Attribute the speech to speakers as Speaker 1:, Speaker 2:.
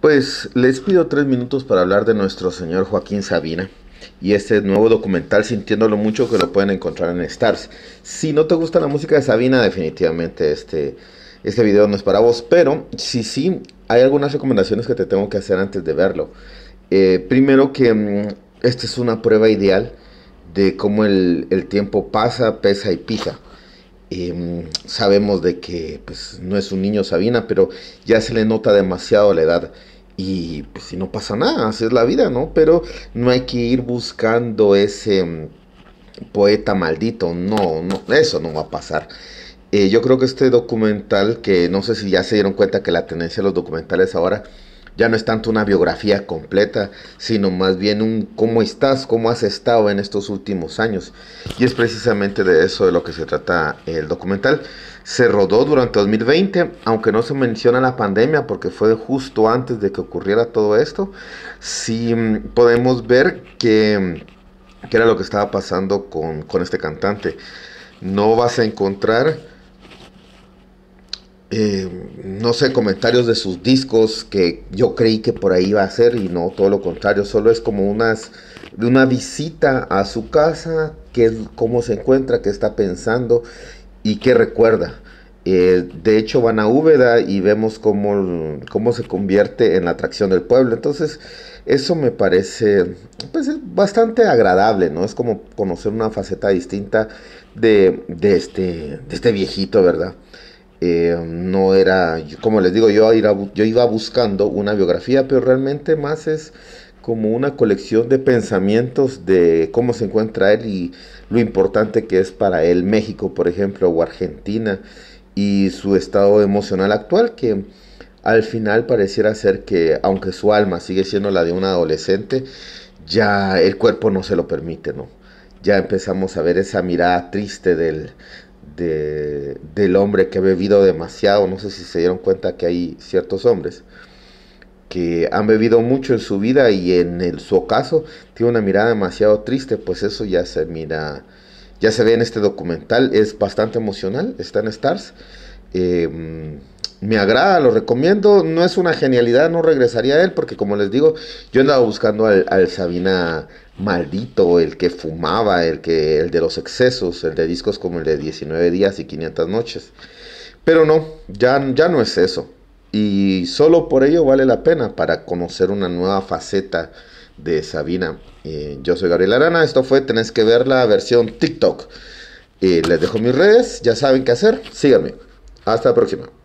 Speaker 1: Pues les pido tres minutos para hablar de nuestro señor Joaquín Sabina y este nuevo documental Sintiéndolo Mucho que lo pueden encontrar en Stars. Si no te gusta la música de Sabina, definitivamente este, este video no es para vos, pero si sí, hay algunas recomendaciones que te tengo que hacer antes de verlo. Eh, primero que mm, esta es una prueba ideal de cómo el, el tiempo pasa, pesa y pisa. Em, sabemos de que pues, no es un niño Sabina, pero ya se le nota demasiado la edad. Y pues, si no pasa nada, así es la vida, ¿no? Pero no hay que ir buscando ese em, poeta maldito, no, no, eso no va a pasar. Eh, yo creo que este documental, que no sé si ya se dieron cuenta que la tendencia de los documentales ahora ya no es tanto una biografía completa, sino más bien un cómo estás, cómo has estado en estos últimos años. Y es precisamente de eso de lo que se trata el documental. Se rodó durante 2020, aunque no se menciona la pandemia porque fue justo antes de que ocurriera todo esto. Sí mm, podemos ver que, era lo que estaba pasando con, con este cantante. No vas a encontrar eh, no sé, comentarios de sus discos que yo creí que por ahí iba a ser y no, todo lo contrario, solo es como unas, una visita a su casa, que cómo se encuentra, qué está pensando y qué recuerda. Eh, de hecho, van a Úbeda y vemos cómo, cómo se convierte en la atracción del pueblo. Entonces, eso me parece pues, bastante agradable, ¿no? Es como conocer una faceta distinta de, este, de este viejito, ¿verdad? Eh, no era, como les digo, yo, iba, yo iba buscando una biografía, pero realmente más es como una colección de pensamientos de cómo se encuentra él y lo importante que es para él México, por ejemplo, o Argentina, y su estado emocional actual, que al final pareciera ser que, aunque su alma sigue siendo la de un adolescente, ya el cuerpo no se lo permite, ¿no? Ya empezamos a ver esa mirada triste del, del hombre que ha bebido demasiado. No sé si se dieron cuenta que hay ciertos hombres que han bebido mucho en su vida y en el, su caso tiene una mirada demasiado triste, pues eso ya se mira, ya se ve en este documental, es bastante emocional, está en Stars. Eh, me agrada, lo recomiendo. No es una genialidad, no regresaría a él, porque como les digo, yo andaba buscando al, Sabina maldito, el que fumaba, el, que, el de los excesos, el de discos como el de 19 días y 500 noches. Pero no, ya, ya no es eso. Y solo por ello vale la pena para conocer una nueva faceta de Sabina. Eh, yo soy Gabriel Arana, esto fue Tenés que ver la versión TikTok. Eh, les dejo mis redes, ya saben qué hacer, síganme. Hasta la próxima.